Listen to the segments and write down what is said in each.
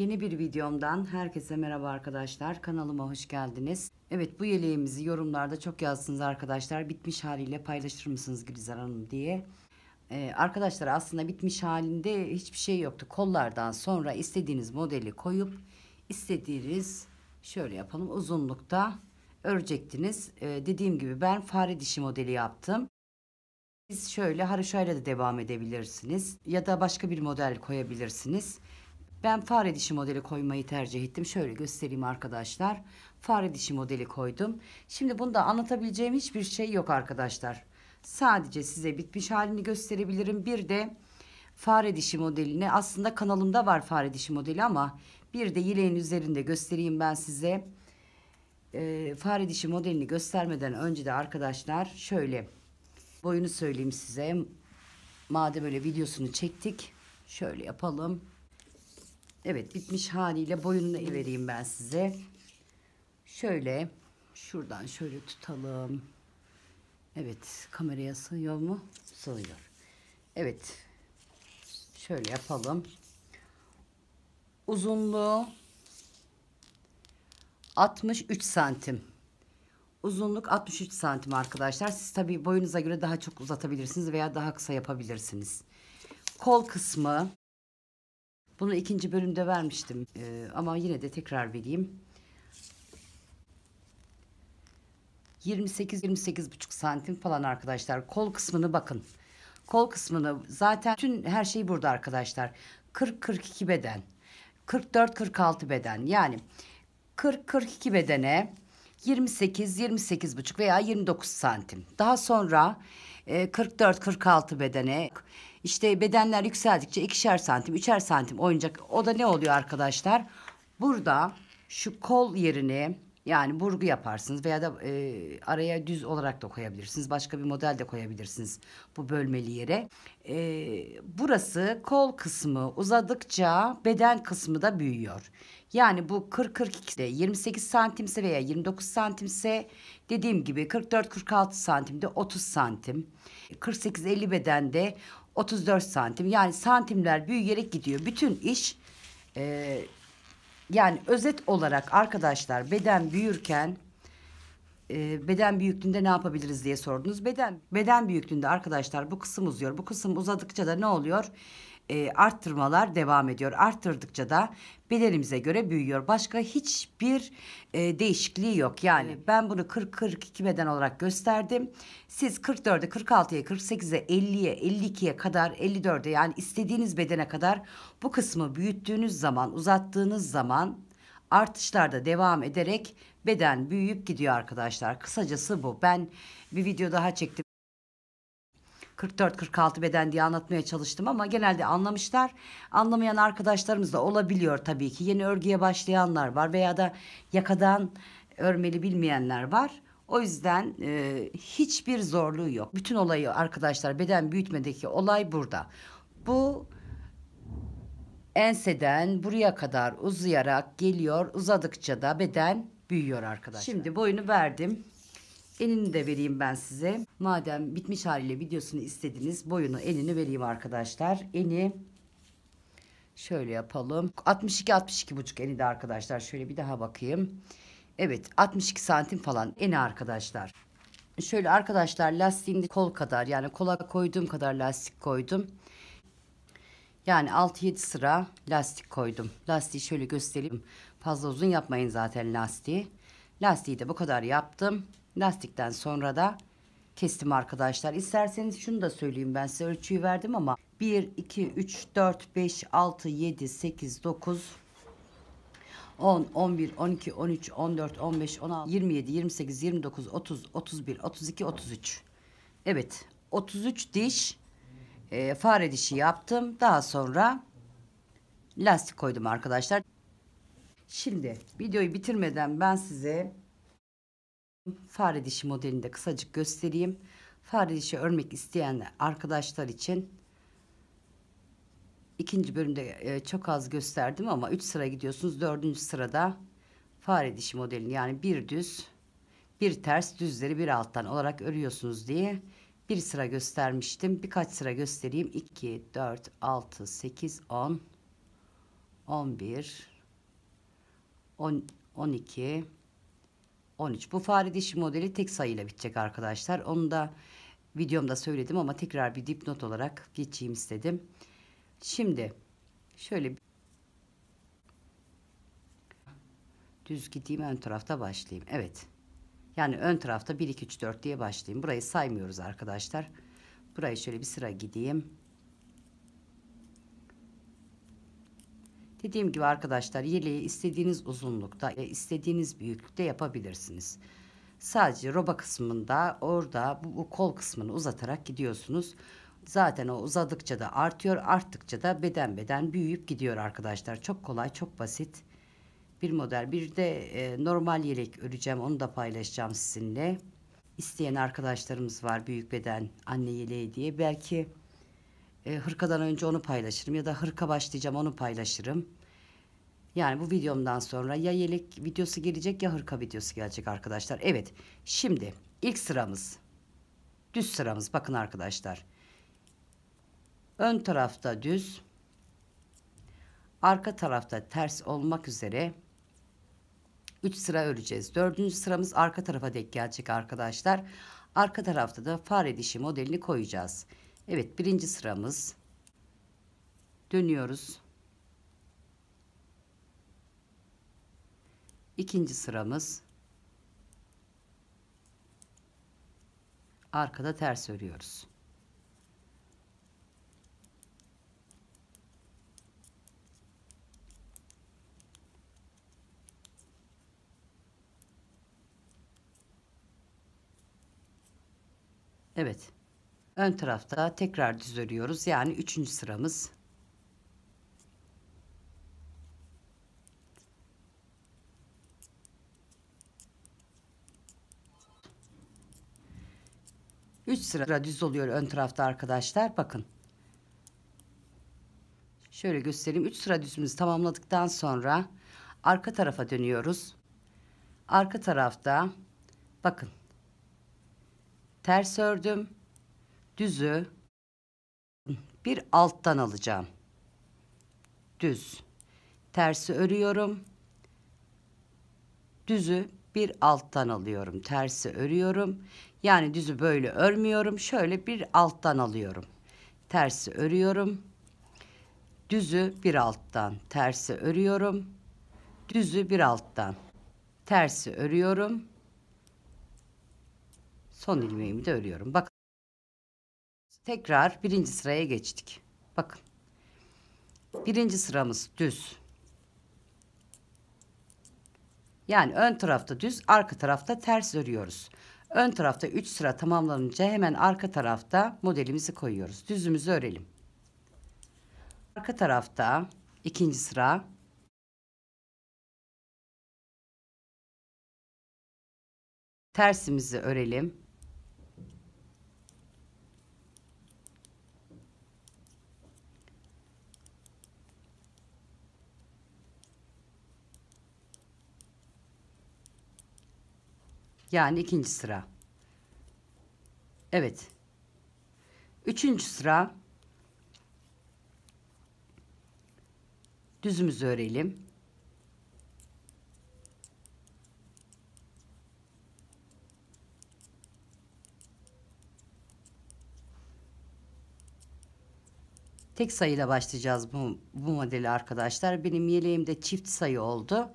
Yeni bir videomdan herkese merhaba arkadaşlar. Kanalıma hoş geldiniz. Evet bu yeleğimizi yorumlarda çok yazsınız arkadaşlar. Bitmiş haliyle paylaşır mısınız Gülizar Hanım diye. Ee, arkadaşlar aslında bitmiş halinde hiçbir şey yoktu. Kollardan sonra istediğiniz modeli koyup istediğiniz şöyle yapalım uzunlukta örecektiniz. Ee, dediğim gibi ben fare dişi modeli yaptım. Siz şöyle haroşayla da devam edebilirsiniz ya da başka bir model koyabilirsiniz. Ben fare dişi modeli koymayı tercih ettim. Şöyle göstereyim arkadaşlar. Fare dişi modeli koydum. Şimdi bunda anlatabileceğim hiçbir şey yok arkadaşlar. Sadece size bitmiş halini gösterebilirim. Bir de fare dişi modelini aslında kanalımda var fare dişi modeli ama bir de yeleğin üzerinde göstereyim ben size. Ee, fare dişi modelini göstermeden önce de arkadaşlar şöyle boyunu söyleyeyim size. Madem öyle videosunu çektik şöyle yapalım. Evet bitmiş haliyle boyununu vereyim ben size. Şöyle şuradan şöyle tutalım. Evet kameraya sığıyor mu? Sığıyor. Evet şöyle yapalım. Uzunluğu 63 santim. Uzunluk 63 santim arkadaşlar. Siz tabi boyunuza göre daha çok uzatabilirsiniz veya daha kısa yapabilirsiniz. Kol kısmı bunu ikinci bölümde vermiştim ee, ama yine de tekrar vereyim. 28-28,5 santim falan arkadaşlar. Kol kısmını bakın. Kol kısmını zaten tüm her şey burada arkadaşlar. 40-42 beden. 44-46 beden. Yani 40-42 bedene 28, buçuk veya 29 santim. Daha sonra 44-46 e, bedene işte bedenler yükseldikçe ikişer santim, üçer santim oynayacak. O da ne oluyor arkadaşlar? Burada şu kol yerini yani burgu yaparsınız veya da e, araya düz olarak da koyabilirsiniz. Başka bir model de koyabilirsiniz bu bölmeli yere. E, burası kol kısmı uzadıkça beden kısmı da büyüyor. Yani bu 40-42'de 28 santimse veya 29 santimse dediğim gibi 44-46 santimde 30 santim. 48-50 bedende 34 santim. Yani santimler büyüyerek gidiyor. Bütün iş e, yani özet olarak arkadaşlar beden büyürken e, beden büyüklüğünde ne yapabiliriz diye sordunuz. Beden beden büyüklüğünde arkadaşlar bu kısım uzuyor. Bu kısım uzadıkça da ne oluyor? e, arttırmalar devam ediyor. Arttırdıkça da bedenimize göre büyüyor. Başka hiçbir e, değişikliği yok. Yani evet. ben bunu 40-42 beden olarak gösterdim. Siz 44'e, 46'ya, 48'e, 50'ye, 52'ye kadar, 54'e yani istediğiniz bedene kadar bu kısmı büyüttüğünüz zaman, uzattığınız zaman artışlarda devam ederek beden büyüyüp gidiyor arkadaşlar. Kısacası bu. Ben bir video daha çektim. 44-46 beden diye anlatmaya çalıştım ama genelde anlamışlar. Anlamayan arkadaşlarımız da olabiliyor tabii ki. Yeni örgüye başlayanlar var veya da yakadan örmeli bilmeyenler var. O yüzden e, hiçbir zorluğu yok. Bütün olayı arkadaşlar beden büyütmedeki olay burada. Bu enseden buraya kadar uzayarak geliyor. Uzadıkça da beden büyüyor arkadaşlar. Şimdi boyunu verdim. Enini de vereyim ben size. Madem bitmiş haliyle videosunu istediniz boyunu enini vereyim arkadaşlar. Eni şöyle yapalım. 62 62 buçuk eni de arkadaşlar. Şöyle bir daha bakayım. Evet 62 santim falan eni arkadaşlar. Şöyle arkadaşlar lastiğimde kol kadar yani kola koyduğum kadar lastik koydum. Yani 6-7 sıra lastik koydum. Lastiği şöyle göstereyim. Fazla uzun yapmayın zaten lastiği. Lastiği de bu kadar yaptım. Lastikten sonra da kestim arkadaşlar. İsterseniz şunu da söyleyeyim ben size ölçüyü verdim ama 1, 2, 3, 4, 5, 6, 7, 8, 9, 10, 11, 12, 13, 14, 15, 16, 27, 28, 29, 30, 31, 32, 33. Evet 33 diş e, fare dişi yaptım. Daha sonra lastik koydum arkadaşlar. Şimdi videoyu bitirmeden ben size Fare dişi modelini de kısacık göstereyim. Fare dişi örmek isteyen arkadaşlar için ikinci bölümde e, çok az gösterdim ama 3 sıra gidiyorsunuz. 4. sırada fare dişi modelini yani bir düz bir ters düzleri bir alttan olarak örüyorsunuz diye bir sıra göstermiştim. Birkaç sıra göstereyim. 2, 4, 6, 8, 10, 11, 10, 12, 13. Bu fare dişi modeli tek sayıyla bitecek arkadaşlar. Onu da videomda söyledim ama tekrar bir dipnot olarak geçeyim istedim. Şimdi şöyle düz gideyim ön tarafta başlayayım. Evet. Yani ön tarafta 1 2 3 4 diye başlayayım. Burayı saymıyoruz arkadaşlar. Burayı şöyle bir sıra gideyim. Dediğim gibi arkadaşlar yeleği istediğiniz uzunlukta ve istediğiniz büyüklükte yapabilirsiniz. Sadece roba kısmında orada bu, bu kol kısmını uzatarak gidiyorsunuz. Zaten o uzadıkça da artıyor, arttıkça da beden beden büyüyüp gidiyor arkadaşlar. Çok kolay, çok basit bir model. Bir de e, normal yelek öreceğim, onu da paylaşacağım sizinle. İsteyen arkadaşlarımız var büyük beden anne yeleği diye. Belki e, hırkadan önce onu paylaşırım ya da hırka başlayacağım onu paylaşırım. Yani bu videomdan sonra ya yelek videosu gelecek ya hırka videosu gelecek arkadaşlar. Evet şimdi ilk sıramız düz sıramız bakın arkadaşlar. Ön tarafta düz arka tarafta ters olmak üzere 3 sıra öreceğiz. Dördüncü sıramız arka tarafa denk gelecek arkadaşlar. Arka tarafta da fare dişi modelini koyacağız. Evet birinci sıramız. Dönüyoruz. İkinci sıramız. Arkada ters örüyoruz. Evet. Ön tarafta tekrar düz örüyoruz. Yani üçüncü sıramız. Üç sıra düz oluyor ön tarafta arkadaşlar. Bakın. Şöyle göstereyim. Üç sıra düzümüzü tamamladıktan sonra arka tarafa dönüyoruz. Arka tarafta bakın. Ters ördüm düzü bir alttan alacağım. Düz. Tersi örüyorum. Düzü bir alttan alıyorum. Tersi örüyorum. Yani düzü böyle örmüyorum. Şöyle bir alttan alıyorum. Tersi örüyorum. Düzü bir alttan. Tersi örüyorum. Düzü bir alttan. Tersi örüyorum. Son ilmeğimi de örüyorum. Bakın. Tekrar birinci sıraya geçtik. Bakın. Birinci sıramız düz. Yani ön tarafta düz, arka tarafta ters örüyoruz. Ön tarafta 3 sıra tamamlanınca hemen arka tarafta modelimizi koyuyoruz. Düzümüzü örelim. Arka tarafta ikinci sıra tersimizi örelim. Yani ikinci sıra. Evet. Üçüncü sıra. Düzümüzü örelim. Tek sayıyla başlayacağız bu, bu modeli arkadaşlar. Benim yeleğimde çift sayı oldu.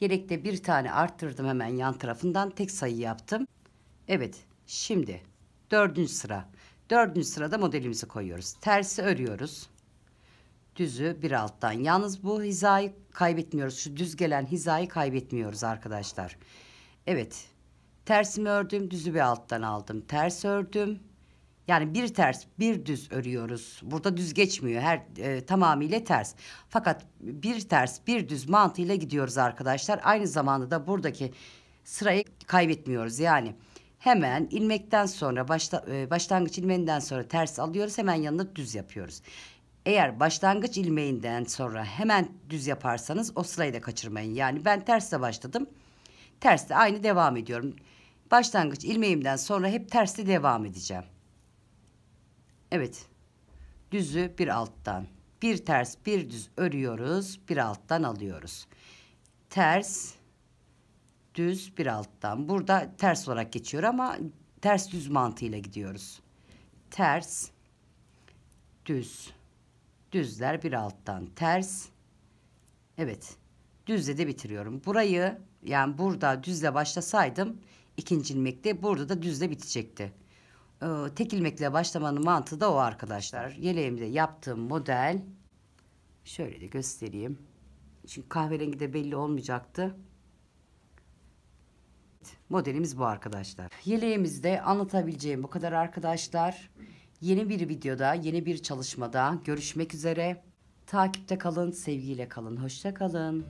Yelekte bir tane arttırdım hemen yan tarafından. Tek sayı yaptım. Evet şimdi dördüncü sıra. Dördüncü sırada modelimizi koyuyoruz. Tersi örüyoruz. Düzü bir alttan. Yalnız bu hizayı kaybetmiyoruz. Şu düz gelen hizayı kaybetmiyoruz arkadaşlar. Evet. Tersimi ördüm. Düzü bir alttan aldım. Ters ördüm. Yani bir ters, bir düz örüyoruz. Burada düz geçmiyor. Her e, tamamıyla ters. Fakat bir ters, bir düz mantığıyla gidiyoruz arkadaşlar. Aynı zamanda da buradaki sırayı kaybetmiyoruz yani. Hemen ilmekten sonra başla, e, başlangıç ilmeğinden sonra ters alıyoruz. Hemen yanında düz yapıyoruz. Eğer başlangıç ilmeğinden sonra hemen düz yaparsanız o sırayı da kaçırmayın. Yani ben tersle başladım. Tersle aynı devam ediyorum. Başlangıç ilmeğimden sonra hep tersle devam edeceğim. Evet. Düzü bir alttan. Bir ters bir düz örüyoruz. Bir alttan alıyoruz. Ters düz bir alttan. Burada ters olarak geçiyor ama ters düz mantığıyla gidiyoruz. Ters düz. Düzler bir alttan. Ters. Evet. Düzle de bitiriyorum. Burayı yani burada düzle başlasaydım ikinci ilmekte burada da düzle bitecekti e, tekilmekle başlamanın mantığı da o arkadaşlar. Yeleğimde yaptığım model şöyle de göstereyim. Çünkü kahverengi de belli olmayacaktı. Modelimiz bu arkadaşlar. Yeleğimizde anlatabileceğim bu kadar arkadaşlar. Yeni bir videoda, yeni bir çalışmada görüşmek üzere. Takipte kalın, sevgiyle kalın, hoşça kalın.